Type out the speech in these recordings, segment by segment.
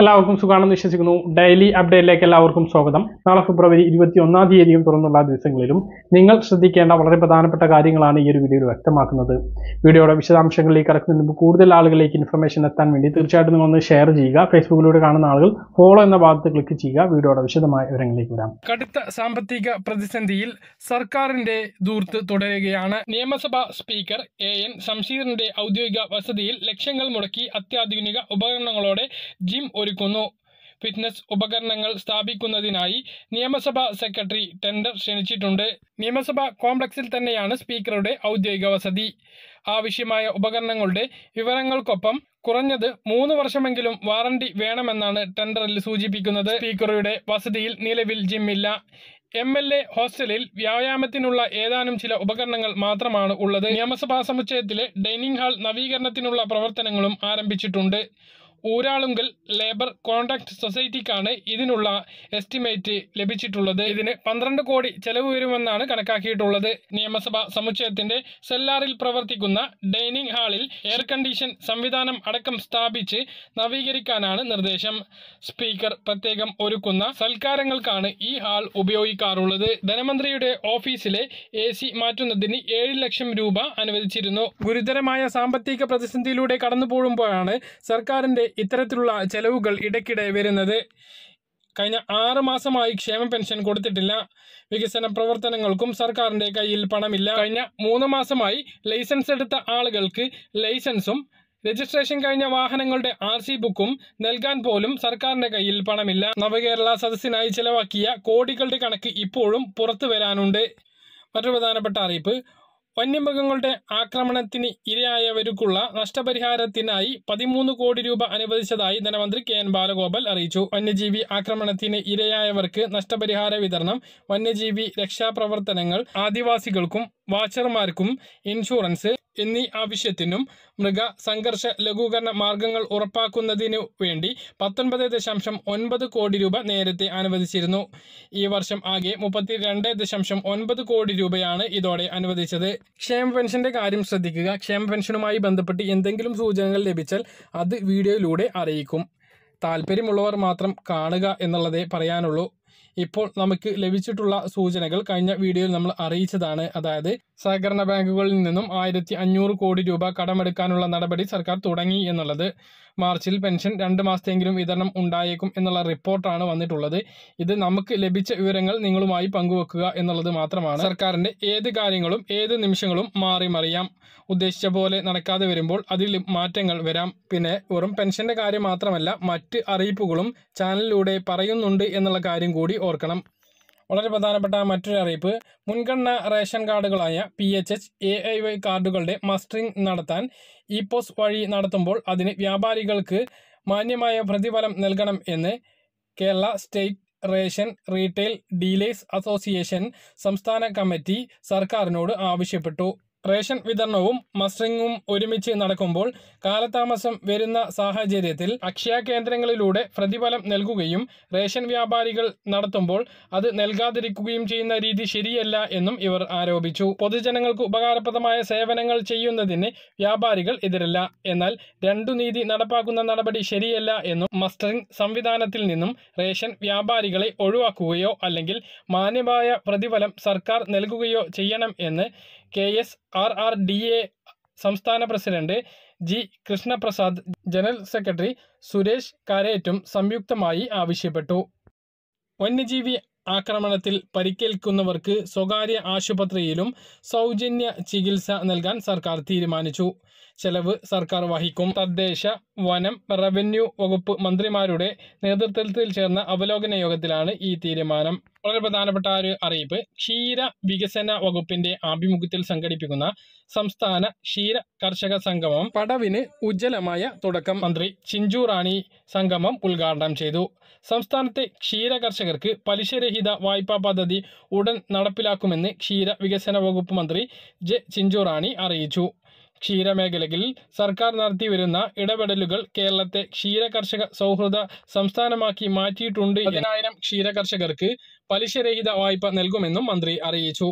എല്ലാവർക്കും സുഖാണെന്ന് വിശ്വസിക്കുന്നു ഡെയിലി അപ്ഡേറ്റിലേക്ക് എല്ലാവർക്കും സ്വാഗതം നാളെ ഫെബ്രുവരി ഇരുപത്തി ഒന്നാം തീയതിയും തുറന്നുള്ള ദിവസങ്ങളിലും നിങ്ങൾ ശ്രദ്ധിക്കേണ്ട വളരെ പ്രധാനപ്പെട്ട കാര്യങ്ങളാണ് ഈ ഒരു വീഡിയോയിൽ വ്യക്തമാക്കുന്നത് വീഡിയോയുടെ വിശദാംശങ്ങളിലേക്ക് കടക്കുന്നതിന് മുമ്പ് കൂടുതൽ ആളുകളിലേക്ക് ഇൻഫർമേഷൻ എത്താൻ വേണ്ടി തീർച്ചയായിട്ടും ഒന്ന് ഷെയർ ചെയ്യുക ഫേസ്ബുക്കിലൂടെ കാണുന്ന ആളുകൾ ഫോളോ എന്ന ഭാഗത്ത് ക്ലിക്ക് ചെയ്യുക വീഡിയോയുടെ വിശദമായ വിവരങ്ങളിലേക്ക് വരാം കടുത്ത സാമ്പത്തിക പ്രതിസന്ധിയിൽ സർക്കാരിന്റെ ദൂർത്ത് തുടരുകയാണ് നിയമസഭാ സ്പീക്കർ എ എൻ ശംഷീറിന്റെ ഔദ്യോഗിക വസതിയിൽ ലക്ഷങ്ങൾ മുടക്കി അത്യാധുനിക ഉപകരണങ്ങളോടെ ജിം ഒരുക്കുന്നു ഫിറ്റ്നസ് ഉപകരണങ്ങൾ സ്ഥാപിക്കുന്നതിനായി നിയമസഭാ സെക്രട്ടറി ടെൻഡർ ക്ഷണിച്ചിട്ടുണ്ട് നിയമസഭാ കോംപ്ലക്സിൽ തന്നെയാണ് സ്പീക്കറുടെ ഔദ്യോഗിക വസതി ആവശ്യമായ ഉപകരണങ്ങളുടെ വിവരങ്ങൾക്കൊപ്പം കുറഞ്ഞത് മൂന്ന് വർഷമെങ്കിലും വാറണ്ടി വേണമെന്നാണ് ടെൻഡറിൽ സൂചിപ്പിക്കുന്നത് സ്പീക്കറുടെ വസതിയിൽ നിലവിൽ ജിമ്മില്ല എം എൽ എ ഹോസ്റ്റലിൽ വ്യായാമത്തിനുള്ള ഏതാനും ചില ഉപകരണങ്ങൾ മാത്രമാണ് ഉള്ളത് നിയമസഭാ സമുച്ചയത്തിലെ ഡൈനിങ് ഹാൾ നവീകരണത്തിനുള്ള പ്രവർത്തനങ്ങളും ആരംഭിച്ചിട്ടുണ്ട് ഊരാളുങ്കൽ ലേബർ കോൺട്രാക്ട് സൊസൈറ്റിക്കാണ് ഇതിനുള്ള എസ്റ്റിമേറ്റ് ലഭിച്ചിട്ടുള്ളത് ഇതിന് പന്ത്രണ്ട് കോടി ചെലവ് വരുമെന്നാണ് കണക്കാക്കിയിട്ടുള്ളത് നിയമസഭാ സമുച്ചയത്തിന്റെ സെല്ലാറിൽ പ്രവർത്തിക്കുന്ന ഡൈനിങ് ഹാളിൽ എയർ കണ്ടീഷൻ സംവിധാനം അടക്കം സ്ഥാപിച്ച് നവീകരിക്കാനാണ് നിർദ്ദേശം സ്പീക്കർ പ്രത്യേകം ഒരുക്കുന്ന സൽക്കാരങ്ങൾക്കാണ് ഈ ഹാൾ ഉപയോഗിക്കാറുള്ളത് ധനമന്ത്രിയുടെ ഓഫീസിലെ എ മാറ്റുന്നതിന് ഏഴ് ലക്ഷം രൂപ അനുവദിച്ചിരുന്നു ഗുരുതരമായ സാമ്പത്തിക പ്രതിസന്ധിയിലൂടെ കടന്നു പോകുമ്പോഴാണ് സർക്കാരിന്റെ ഇത്തരത്തിലുള്ള ചെലവുകൾ ഇടയ്ക്കിടെ വരുന്നത് കഴിഞ്ഞ ആറ് മാസമായി ക്ഷേമ പെൻഷൻ കൊടുത്തിട്ടില്ല വികസന പ്രവർത്തനങ്ങൾക്കും സർക്കാരിൻ്റെ കയ്യിൽ പണമില്ല കഴിഞ്ഞ മൂന്ന് മാസമായി ലൈസൻസ് എടുത്ത ആളുകൾക്ക് ലൈസൻസും രജിസ്ട്രേഷൻ കഴിഞ്ഞ വാഹനങ്ങളുടെ ആർ സി ബുക്കും നൽകാൻ പോലും സർക്കാരിന്റെ കയ്യിൽ പണമില്ല നവകേരള സദസ്സിനായി ചെലവാക്കിയ കോടികളുടെ കണക്ക് ഇപ്പോഴും പുറത്തു വരാനുണ്ട് മറ്റു പ്രധാനപ്പെട്ട അറിയിപ്പ് വന്യമൃഗങ്ങളുടെ ആക്രമണത്തിന് ഇരയായവർക്കുള്ള നഷ്ടപരിഹാരത്തിനായി പതിമൂന്ന് കോടി രൂപ അനുവദിച്ചതായി ധനമന്ത്രി കെ എൻ ബാലഗോപൽ അറിയിച്ചു വന്യജീവി ആക്രമണത്തിന് ഇരയായവർക്ക് നഷ്ടപരിഹാര വിതരണം വന്യജീവി രക്ഷാപ്രവർത്തനങ്ങൾ ആദിവാസികൾക്കും വാച്ചർമാർക്കും ഇൻഷുറൻസ് എന്നീ ആവശ്യത്തിനും മൃഗ ലഘൂകരണ മാർഗങ്ങൾ ഉറപ്പാക്കുന്നതിനു വേണ്ടി പത്തൊൻപത് ദശാംശം ഒൻപത് കോടി രൂപ നേരത്തെ അനുവദിച്ചിരുന്നു ഈ വർഷം ആകെ മുപ്പത്തി രണ്ട് ദശാംശം ഒൻപത് കോടി രൂപയാണ് ഇതോടെ അനുവദിച്ചത് ക്ഷേമ പെൻഷന്റെ കാര്യം ശ്രദ്ധിക്കുക ക്ഷേമ പെൻഷനുമായി ബന്ധപ്പെട്ട് എന്തെങ്കിലും സൂചനകൾ ലഭിച്ചാൽ അത് വീഡിയോയിലൂടെ അറിയിക്കും താല്പര്യമുള്ളവർ മാത്രം കാണുക എന്നുള്ളതേ പറയാനുള്ളൂ ഇപ്പോൾ നമുക്ക് ലഭിച്ചിട്ടുള്ള സൂചനകൾ കഴിഞ്ഞ വീഡിയോയിൽ നമ്മൾ അറിയിച്ചതാണ് അതായത് സഹകരണ ബാങ്കുകളിൽ നിന്നും ആയിരത്തി കോടി രൂപ കടമെടുക്കാനുള്ള നടപടി സർക്കാർ തുടങ്ങി എന്നുള്ളത് മാർച്ചിൽ പെൻഷൻ രണ്ട് മാസത്തെങ്കിലും വിതരണം ഉണ്ടായേക്കും എന്നുള്ള റിപ്പോർട്ടാണ് വന്നിട്ടുള്ളത് ഇത് നമുക്ക് ലഭിച്ച വിവരങ്ങൾ നിങ്ങളുമായി പങ്കുവെക്കുക എന്നുള്ളത് മാത്രമാണ് സർക്കാരിന്റെ ഏത് കാര്യങ്ങളും ഏത് നിമിഷങ്ങളും മാറി മറിയാം ഉദ്ദേശിച്ച പോലെ നടക്കാതെ വരുമ്പോൾ അതിൽ മാറ്റങ്ങൾ വരാം പിന്നെ വെറും പെൻഷന്റെ കാര്യം മാത്രമല്ല മറ്റ് അറിയിപ്പുകളും ചാനലിലൂടെ പറയുന്നുണ്ട് എന്നുള്ള കാര്യം കൂടി ഓർക്കണം വളരെ പ്രധാനപ്പെട്ട മറ്റൊരു അറിയിപ്പ് മുൻഗണന റേഷൻ കാർഡുകളായ P H H A I Y കാർഡുകളുടെ മസ്റ്ററിംഗ് നടത്താൻ ഇ e പോസ് വഴി നടത്തുമ്പോൾ അതിന് വ്യാപാരികൾക്ക് മാന്യമായ പ്രതിഫലം നൽകണം എന്ന് Kerala state ration retail dealers association സംസ്ഥാന കമ്മിറ്റി സർക്കാരിനോട് ആവശ്യപ്പെട്ടു റേഷൻ വിതരണവും മസ്റ്ററിങ്ങും ഒരുമിച്ച് നടക്കുമ്പോൾ കാലതാമസം വരുന്ന സാഹചര്യത്തിൽ അക്ഷയ കേന്ദ്രങ്ങളിലൂടെ പ്രതിഫലം നൽകുകയും റേഷൻ വ്യാപാരികൾ നടത്തുമ്പോൾ അത് നൽകാതിരിക്കുകയും ചെയ്യുന്ന രീതി ശരിയല്ല എന്നും ഇവർ ആരോപിച്ചു പൊതുജനങ്ങൾക്ക് ഉപകാരപ്രദമായ സേവനങ്ങൾ ചെയ്യുന്നതിന് വ്യാപാരികൾ എതിരല്ല എന്നാൽ രണ്ടു നീതി നടപ്പാക്കുന്ന നടപടി ശരിയല്ല എന്നും മസ്റ്ററിംഗ് സംവിധാനത്തിൽ നിന്നും റേഷൻ വ്യാപാരികളെ ഒഴിവാക്കുകയോ അല്ലെങ്കിൽ മാന്യമായ പ്രതിഫലം സർക്കാർ നൽകുകയോ ചെയ്യണം എന്ന് K S R R D A സംസ്ഥാന president G Krishnaprasad general secretary Suresh കരേറ്റും സംയുക്തമായി ആവശ്യപ്പെട്ടു വന്യജീവി ആക്രമണത്തിൽ പരിക്കേൽക്കുന്നവർക്ക് സ്വകാര്യ ആശുപത്രിയിലും സൗജന്യ ചികിത്സ നൽകാൻ സർക്കാർ തീരുമാനിച്ചു ചെലവ് സർക്കാർ വഹിക്കും തദ്ദേശ വനം റവന്യൂ വകുപ്പ് മന്ത്രിമാരുടെ നേതൃത്വത്തിൽ ചേർന്ന അവലോകന യോഗത്തിലാണ് ഈ തീരുമാനം വളരെ പ്രധാനപ്പെട്ട ഒരു അറിയിപ്പ് ക്ഷീര വികസന വകുപ്പിന്റെ ആഭിമുഖ്യത്തിൽ സംഘടിപ്പിക്കുന്ന സംസ്ഥാന ക്ഷീര കർഷക സംഗമം പടവിന് ഉജ്ജ്വലമായ തുടക്കം മന്ത്രി ചിഞ്ചു റാണി സംഗമം ഉദ്ഘാടനം ചെയ്തു സംസ്ഥാനത്തെ ക്ഷീര കർഷകർക്ക് പലിശരഹിത വായ്പാ പദ്ധതി ഉടൻ നടപ്പിലാക്കുമെന്ന് ക്ഷീര വികസന വകുപ്പ് മന്ത്രി ജെ ചിഞ്ചു റാണി അറിയിച്ചു ക്ഷീരമേഖലകളിൽ സർക്കാർ നടത്തിവരുന്ന ഇടപെടലുകൾ കേരളത്തെ ക്ഷീര കർഷക സൗഹൃദ സംസ്ഥാനമാക്കി മാറ്റിയിട്ടുണ്ട് പതിനായിരം ക്ഷീര കർഷകർക്ക് പലിശരഹിത വായ്പ നൽകുമെന്നും മന്ത്രി അറിയിച്ചു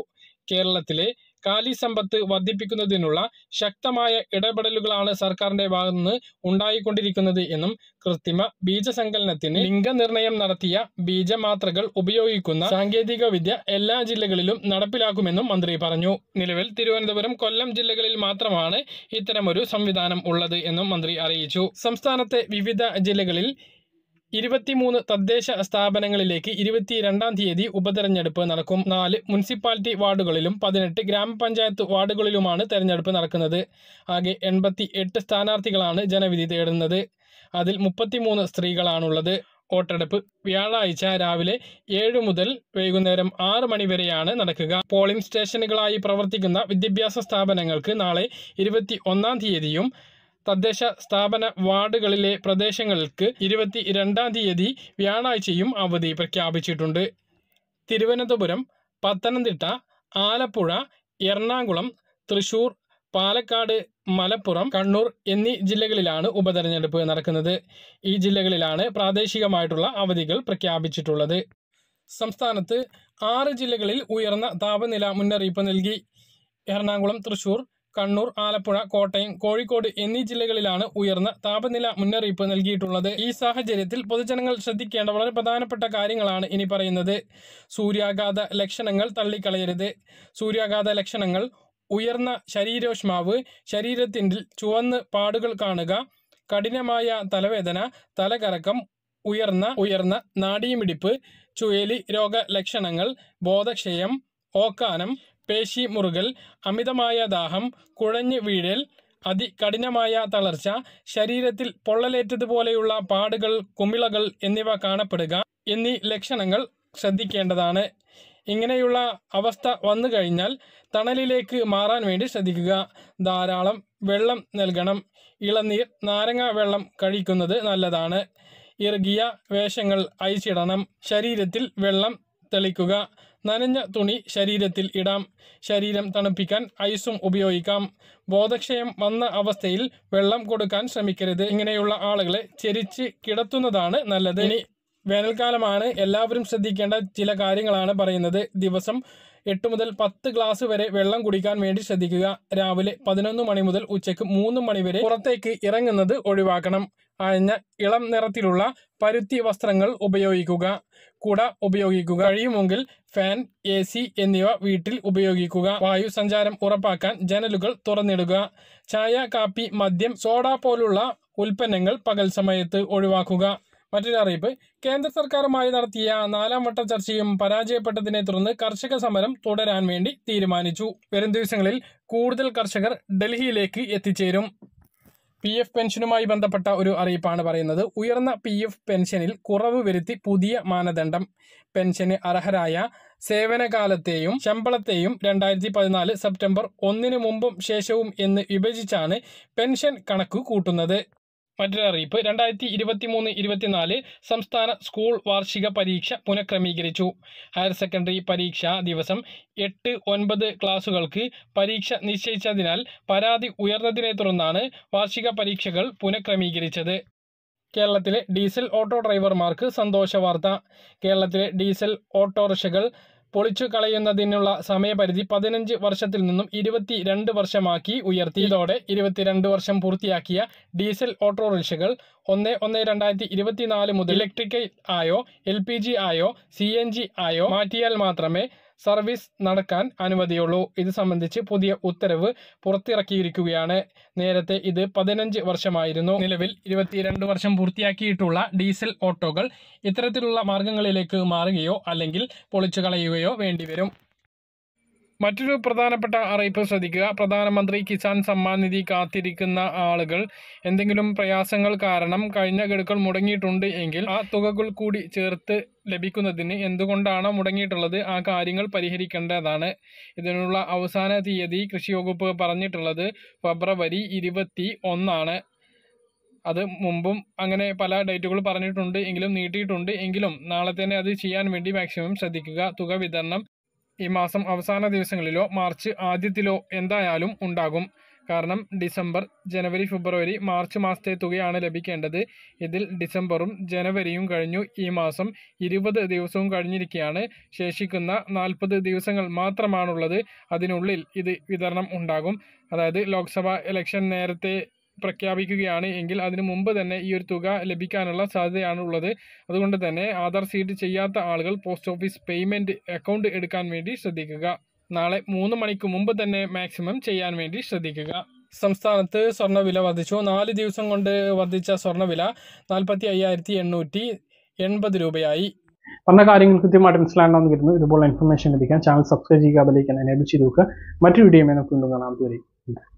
കേരളത്തിലെ കാലി സമ്പത്ത് വർദ്ധിപ്പിക്കുന്നതിനുള്ള ശക്തമായ ഇടപെടലുകളാണ് സർക്കാരിന്റെ ഭാഗത്തുനിന്ന് ഉണ്ടായിക്കൊണ്ടിരിക്കുന്നത് എന്നും കൃത്രിമ ബീജസങ്കലനത്തിന് ലിംഗനിർണയം നടത്തിയ ബീജമാത്രകൾ ഉപയോഗിക്കുന്ന സാങ്കേതിക വിദ്യ എല്ലാ ജില്ലകളിലും നടപ്പിലാക്കുമെന്നും മന്ത്രി പറഞ്ഞു നിലവിൽ തിരുവനന്തപുരം കൊല്ലം ജില്ലകളിൽ മാത്രമാണ് ഇത്തരമൊരു സംവിധാനം ഉള്ളത് എന്നും മന്ത്രി അറിയിച്ചു സംസ്ഥാനത്തെ വിവിധ ജില്ലകളിൽ ഇരുപത്തിമൂന്ന് തദ്ദേശ സ്ഥാപനങ്ങളിലേക്ക് ഇരുപത്തിരണ്ടാം തീയതി ഉപതെരഞ്ഞെടുപ്പ് നടക്കും നാല് മുനിസിപ്പാലിറ്റി വാർഡുകളിലും പതിനെട്ട് ഗ്രാമപഞ്ചായത്ത് വാർഡുകളിലുമാണ് തെരഞ്ഞെടുപ്പ് നടക്കുന്നത് ആകെ എൺപത്തി എട്ട് സ്ഥാനാർത്ഥികളാണ് ജനവിധി തേടുന്നത് അതിൽ മുപ്പത്തിമൂന്ന് സ്ത്രീകളാണുള്ളത് വോട്ടെടുപ്പ് വ്യാഴാഴ്ച രാവിലെ ഏഴ് മുതൽ വൈകുന്നേരം ആറ് മണി വരെയാണ് നടക്കുക പോളിംഗ് സ്റ്റേഷനുകളായി പ്രവർത്തിക്കുന്ന വിദ്യാഭ്യാസ സ്ഥാപനങ്ങൾക്ക് നാളെ ഇരുപത്തി ഒന്നാം തീയതിയും തദ്ദേശ സ്ഥാപന വാർഡുകളിലെ പ്രദേശങ്ങൾക്ക് ഇരുപത്തി രണ്ടാം തീയതി വ്യാഴാഴ്ചയും അവധി പ്രഖ്യാപിച്ചിട്ടുണ്ട് തിരുവനന്തപുരം പത്തനംതിട്ട ആലപ്പുഴ എറണാകുളം തൃശൂർ പാലക്കാട് മലപ്പുറം കണ്ണൂർ എന്നീ ജില്ലകളിലാണ് ഉപതെരഞ്ഞെടുപ്പ് നടക്കുന്നത് ഈ ജില്ലകളിലാണ് പ്രാദേശികമായിട്ടുള്ള അവധികൾ പ്രഖ്യാപിച്ചിട്ടുള്ളത് സംസ്ഥാനത്ത് ആറ് ജില്ലകളിൽ ഉയർന്ന താപനില മുന്നറിയിപ്പ് നൽകി എറണാകുളം തൃശൂർ കണ്ണൂർ ആലപ്പുഴ കോട്ടയം കോഴിക്കോട് എന്നീ ജില്ലകളിലാണ് ഉയർന്ന താപനില മുന്നറിയിപ്പ് നൽകിയിട്ടുള്ളത് ഈ സാഹചര്യത്തിൽ പൊതുജനങ്ങൾ ശ്രദ്ധിക്കേണ്ട വളരെ പ്രധാനപ്പെട്ട കാര്യങ്ങളാണ് ഇനി പറയുന്നത് സൂര്യാഘാത ലക്ഷണങ്ങൾ തള്ളിക്കളയരുത് സൂര്യാഘാത ലക്ഷണങ്ങൾ ഉയർന്ന ശരീരോഷ്മാവ് ശരീരത്തിൻ്റെ ചുവന്ന് പാടുകൾ കാണുക കഠിനമായ തലവേദന തലകറക്കം ഉയർന്ന ഉയർന്ന നാഡീമിടിപ്പ് ചുഴലി രോഗ ലക്ഷണങ്ങൾ ബോധക്ഷയം ഓക്കാനം പേശി മുറുകൽ അമിതമായ ദാഹം കുഴഞ്ഞു വീഴൽ അതികഠിനമായ തളർച്ച ശരീരത്തിൽ പൊള്ളലേറ്റതുപോലെയുള്ള പാടുകൾ കുമിളകൾ എന്നിവ കാണപ്പെടുക എന്നീ ലക്ഷണങ്ങൾ ശ്രദ്ധിക്കേണ്ടതാണ് ഇങ്ങനെയുള്ള അവസ്ഥ വന്നു കഴിഞ്ഞാൽ തണലിലേക്ക് മാറാൻ വേണ്ടി ശ്രദ്ധിക്കുക ധാരാളം വെള്ളം നൽകണം ഇളനീർ നാരങ്ങ വെള്ളം കഴിക്കുന്നത് നല്ലതാണ് ഇറുകിയ വേഷങ്ങൾ അയച്ചിടണം ശരീരത്തിൽ വെള്ളം തെളിക്കുക നനഞ്ഞ തുണി ശരീരത്തിൽ ഇടാം ശരീരം തണുപ്പിക്കാൻ ഐസും ഉപയോഗിക്കാം ബോധക്ഷയം വന്ന അവസ്ഥയിൽ വെള്ളം കൊടുക്കാൻ ശ്രമിക്കരുത് ഇങ്ങനെയുള്ള ആളുകളെ ചെരിച്ച് കിടത്തുന്നതാണ് നല്ലത് ഇനി വേനൽക്കാലമാണ് എല്ലാവരും ശ്രദ്ധിക്കേണ്ട ചില കാര്യങ്ങളാണ് പറയുന്നത് ദിവസം എട്ട് മുതൽ പത്ത് ഗ്ലാസ് വരെ വെള്ളം കുടിക്കാൻ വേണ്ടി ശ്രദ്ധിക്കുക രാവിലെ പതിനൊന്ന് മണി മുതൽ ഉച്ചയ്ക്ക് മൂന്ന് മണി വരെ പുറത്തേക്ക് ഇറങ്ങുന്നത് ഒഴിവാക്കണം അയഞ്ഞ ഇളം നിറത്തിലുള്ള പരുത്തി വസ്ത്രങ്ങൾ ഉപയോഗിക്കുക കൂടെ ഉപയോഗിക്കുക കഴിയുമെങ്കിൽ ഫാൻ എ സി എന്നിവ വീട്ടിൽ ഉപയോഗിക്കുക വായു സഞ്ചാരം ഉറപ്പാക്കാൻ ജനലുകൾ തുറന്നിടുക ചായ കാപ്പി മദ്യം സോഡ പോലുള്ള ഉൽപ്പന്നങ്ങൾ പകൽ സമയത്ത് ഒഴിവാക്കുക മറ്റൊരറിയിപ്പ് കേന്ദ്ര സർക്കാരുമായി നടത്തിയ നാലാം വട്ട ചർച്ചയും പരാജയപ്പെട്ടതിനെ തുടർന്ന് കർഷക സമരം തുടരാൻ വേണ്ടി തീരുമാനിച്ചു വരും ദിവസങ്ങളിൽ കൂടുതൽ കർഷകർ ഡൽഹിയിലേക്ക് എത്തിച്ചേരും പി എഫ് പെൻഷനുമായി ബന്ധപ്പെട്ട ഒരു അറിയിപ്പാണ് പറയുന്നത് ഉയർന്ന പി എഫ് പെൻഷനിൽ കുറവ് വരുത്തി പുതിയ മാനദണ്ഡം പെൻഷന് അർഹരായ സേവനകാലത്തെയും ശമ്പളത്തെയും രണ്ടായിരത്തി പതിനാല് സെപ്റ്റംബർ ഒന്നിനു മുമ്പും ശേഷവും എന്ന് വിഭജിച്ചാണ് പെൻഷൻ കണക്ക് കൂട്ടുന്നത് മറ്റൊരു അറിയിപ്പ് രണ്ടായിരത്തി ഇരുപത്തി മൂന്ന് ഇരുപത്തിനാല് സംസ്ഥാന സ്കൂൾ വാർഷിക പരീക്ഷ പുനഃക്രമീകരിച്ചു ഹയർ സെക്കൻഡറി പരീക്ഷാ ദിവസം എട്ട് ഒൻപത് ക്ലാസുകൾക്ക് പരീക്ഷ നിശ്ചയിച്ചതിനാൽ പരാതി ഉയർന്നതിനെ തുടർന്നാണ് വാർഷിക പരീക്ഷകൾ പുനഃക്രമീകരിച്ചത് കേരളത്തിലെ ഡീസൽ ഓട്ടോ ഡ്രൈവർമാർക്ക് സന്തോഷ വാർത്ത കേരളത്തിലെ ഡീസൽ ഓട്ടോറിക്ഷകൾ പൊളിച്ചു കളയുന്നതിനുള്ള സമയപരിധി പതിനഞ്ച് വർഷത്തിൽ നിന്നും ഇരുപത്തി രണ്ട് വർഷമാക്കി ഉയർത്തി ഇതോടെ ഇരുപത്തിരണ്ട് വർഷം പൂർത്തിയാക്കിയ ഡീസൽ ഓട്ടോറിക്ഷകൾ ഒന്ന് ഒന്ന് രണ്ടായിരത്തി ഇരുപത്തിനാല് മുതൽ ഇലക്ട്രിക്കൽ ആയോ എൽ ആയോ സി ആയോ മാറ്റിയാൽ മാത്രമേ സർവീസ് നടക്കാൻ അനുമതിയുള്ളൂ ഇത് സംബന്ധിച്ച് പുതിയ ഉത്തരവ് പുറത്തിറക്കിയിരിക്കുകയാണ് നേരത്തെ ഇത് പതിനഞ്ച് വർഷമായിരുന്നു നിലവിൽ ഇരുപത്തിരണ്ട് വർഷം പൂർത്തിയാക്കിയിട്ടുള്ള ഡീസൽ ഓട്ടോകൾ ഇത്തരത്തിലുള്ള മാർഗങ്ങളിലേക്ക് മാറുകയോ അല്ലെങ്കിൽ പൊളിച്ചു കളയുകയോ വേണ്ടിവരും മറ്റൊരു പ്രധാനപ്പെട്ട അറിയിപ്പ് ശ്രദ്ധിക്കുക പ്രധാനമന്ത്രി കിസാൻ സമ്മാൻ നിധി കാത്തിരിക്കുന്ന ആളുകൾ എന്തെങ്കിലും പ്രയാസങ്ങൾ കാരണം കഴിഞ്ഞ ഗഡുക്കൾ മുടങ്ങിയിട്ടുണ്ട് എങ്കിൽ ആ തുകകൾ കൂടി ചേർത്ത് ലഭിക്കുന്നതിന് എന്തുകൊണ്ടാണ് മുടങ്ങിയിട്ടുള്ളത് ആ കാര്യങ്ങൾ പരിഹരിക്കേണ്ടതാണ് ഇതിനുള്ള അവസാന തീയതി കൃഷി വകുപ്പ് പറഞ്ഞിട്ടുള്ളത് ഫെബ്രുവരി ഇരുപത്തി ഒന്നാണ് അത് മുമ്പും അങ്ങനെ പല ഡേറ്റുകൾ പറഞ്ഞിട്ടുണ്ട് എങ്കിലും നീട്ടിയിട്ടുണ്ട് എങ്കിലും നാളെ തന്നെ അത് ചെയ്യാൻ വേണ്ടി മാക്സിമം ശ്രദ്ധിക്കുക തുക വിതരണം ഈ മാസം അവസാന ദിവസങ്ങളിലോ മാർച്ച് ആദ്യത്തിലോ എന്തായാലും ഉണ്ടാകും കാരണം ഡിസംബർ ജനുവരി ഫെബ്രുവരി മാർച്ച് മാസത്തെ തുകയാണ് ലഭിക്കേണ്ടത് ഇതിൽ ഡിസംബറും ജനുവരിയും കഴിഞ്ഞു ഈ മാസം ഇരുപത് ദിവസവും കഴിഞ്ഞിരിക്കുകയാണ് ശേഷിക്കുന്ന നാൽപ്പത് ദിവസങ്ങൾ മാത്രമാണുള്ളത് അതിനുള്ളിൽ ഇത് വിതരണം ഉണ്ടാകും അതായത് ലോക്സഭാ ഇലക്ഷൻ നേരത്തെ പ്രഖ്യാപിക്കുകയാണ് എങ്കിൽ അതിനു മുമ്പ് തന്നെ ഈ ഒരു തുക ലഭിക്കാനുള്ള സാധ്യതയാണ് ഉള്ളത് അതുകൊണ്ട് തന്നെ ആധാർ സീഡ് ചെയ്യാത്ത ആളുകൾ പോസ്റ്റ് ഓഫീസ് പേയ്മെൻറ്റ് അക്കൗണ്ട് എടുക്കാൻ വേണ്ടി ശ്രദ്ധിക്കുക നാളെ മൂന്ന് മണിക്ക് മുമ്പ് തന്നെ മാക്സിമം ചെയ്യാൻ വേണ്ടി ശ്രദ്ധിക്കുക സംസ്ഥാനത്ത് സ്വർണ്ണവില വർദ്ധിച്ചു നാല് ദിവസം കൊണ്ട് വർദ്ധിച്ച സ്വർണ്ണവില നാൽപ്പത്തി അയ്യായിരത്തി എണ്ണൂറ്റി എൺപത് രൂപയായി പറഞ്ഞ കാര്യങ്ങൾ കൃത്യമായിട്ട് മനസ്സിലാക്കണമെന്ന് കരുതുന്നു ഇതുപോലെ ഇൻഫർമേഷൻ ലഭിക്കാൻ ചാനൽ സബ്സ്ക്രൈബ് ചെയ്യുക അതിലേക്ക് എനേബിൾ ലഭിച്ചു നോക്കുക മറ്റൊരു വീഡിയോ നമുക്ക് വീണ്ടും കാണാം അതുവരെ